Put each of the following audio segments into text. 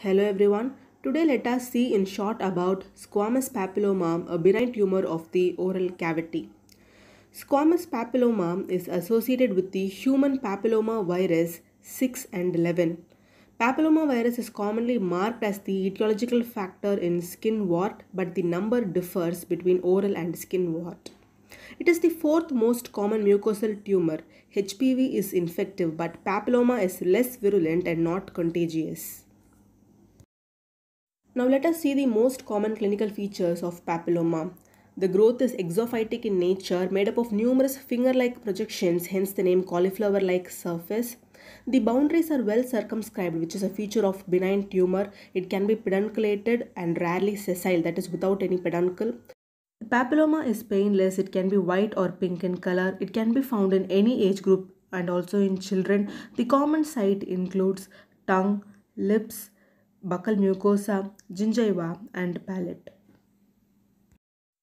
Hello everyone. Today let us see in short about squamous papilloma, a benign tumor of the oral cavity. Squamous papilloma is associated with the human papilloma virus 6 and 11. Papilloma virus is commonly marked as the etiological factor in skin wart, but the number differs between oral and skin wart. It is the fourth most common mucosal tumor. HPV is infective, but papilloma is less virulent and not contagious. Now let us see the most common clinical features of papilloma. The growth is exophytic in nature, made up of numerous finger-like projections, hence the name cauliflower-like surface. The boundaries are well circumscribed, which is a feature of benign tumor. It can be pedunculated and rarely sessile, that is without any peduncle. Papilloma is painless. It can be white or pink in color. It can be found in any age group and also in children. The common site includes tongue, lips, buccal mucosa, gingiva, and palate.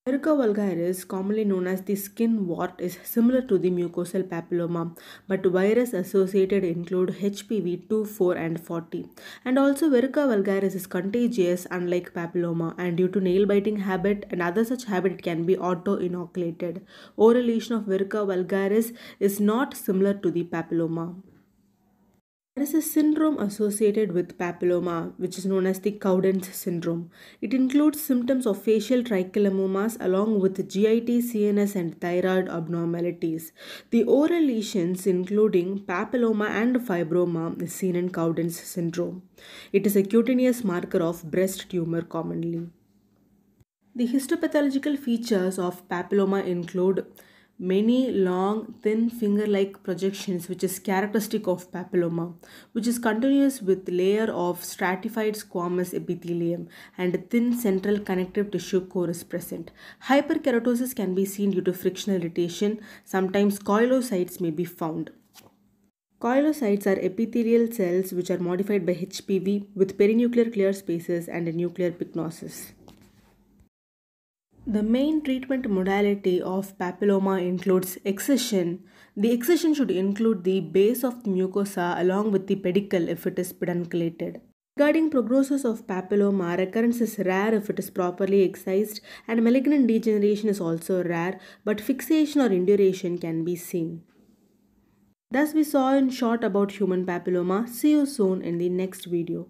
Perica vulgaris, commonly known as the skin wart, is similar to the mucosal papilloma, but virus associated include HPV 2, 4, and 40. And also, Verica vulgaris is contagious, unlike papilloma, and due to nail biting habit and other such habit, it can be auto inoculated. Oral lesion of Verica vulgaris is not similar to the papilloma. There is a syndrome associated with papilloma, which is known as the Cowden's syndrome. It includes symptoms of facial trichotillomanomas along with GIT, CNS, and thyroid abnormalities. The oral lesions, including papilloma and fibroma, is seen in Cowden's syndrome. It is a cutaneous marker of breast tumor commonly. The histopathological features of papilloma include many long, thin finger like projections, which is characteristic of papilloma, which is continuous with layer of stratified squamous epithelium and thin central connective tissue core is present. Hyperkeratosis can be seen due to frictional irritation. Sometimes coilocytes may be found. Coilocytes are epithelial cells which are modified by HPV with perinuclear clear spaces and a nuclear pycnosis. The main treatment modality of papilloma includes excision. The excision should include the base of the mucosa along with the pedicle if it is pedunculated. Regarding prognosis of papilloma, recurrence is rare if it is properly excised and malignant degeneration is also rare, but fixation or induration can be seen. Thus we saw in short about human papilloma. See you soon in the next video.